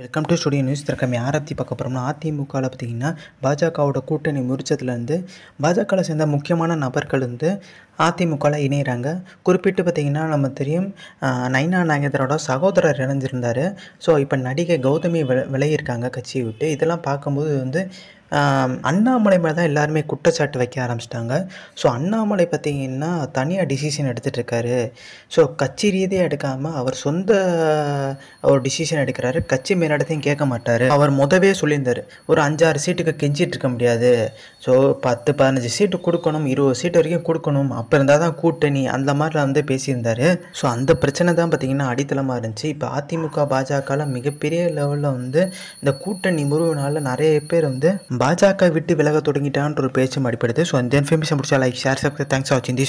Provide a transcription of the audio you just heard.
welcome to studio news திறக்கம் யாரை பார்க்க போகிறோம்னா அதிமுகவில் பார்த்திங்கன்னா பாஜகவோட கூட்டணி முறிச்சதுலேருந்து பாஜகவில் சேர்ந்த முக்கியமான நபர்கள் வந்து அதிமுகவில் இணைகிறாங்க குறிப்பிட்டு பார்த்திங்கன்னா நம்ம தெரியும் நைனா நாகேந்திரோட சகோதரர் இணைஞ்சிருந்தார் ஸோ இப்போ நடிகை கௌதமி விளையிருக்காங்க கட்சியை விட்டு இதெல்லாம் பார்க்கும்போது வந்து அண்ணாமலை மேலே தான் எல்லாருமே குற்றச்சாட்டு வைக்க ஆரம்பிச்சிட்டாங்க ஸோ அண்ணாமலை பார்த்திங்கன்னா தனியாக டிசிஷன் எடுத்துகிட்டு இருக்காரு ஸோ கட்சி ரீதியாக எடுக்காமல் அவர் சொந்த ஒரு டிசிஷன் எடுக்கிறாரு கட்சி மேலிடத்தையும் கேட்க மாட்டார் அவர் முதவே சொல்லியிருந்தார் ஒரு அஞ்சாறு சீட்டுக்கு கெஞ்சிட்டு இருக்க முடியாது ஸோ பத்து பதினஞ்சு சீட்டு கொடுக்கணும் இருபது சீட்டு வரைக்கும் கொடுக்கணும் அப்போ இருந்தால் தான் கூட்டணி அந்த மாதிரிலாம் வந்து பேசியிருந்தார் ஸோ அந்த பிரச்சனை தான் பார்த்திங்கன்னா அடித்தளமாக இருந்துச்சு இப்போ அதிமுக பாஜகலாம் மிகப்பெரிய லெவலில் வந்து இந்த கூட்டணி முருகனால நிறைய பேர் வந்து பாஜக விட்டு விலக தொடங்கிட்டான்ற ஒரு பேச்சும் அடிப்படுது ஸோ இந்த இன்ஃபர்மேஷன் முடிச்சா லைக் ஷேர் சப்ஸ்கிரைப் தேங்க்ஸ் வாட்சிங்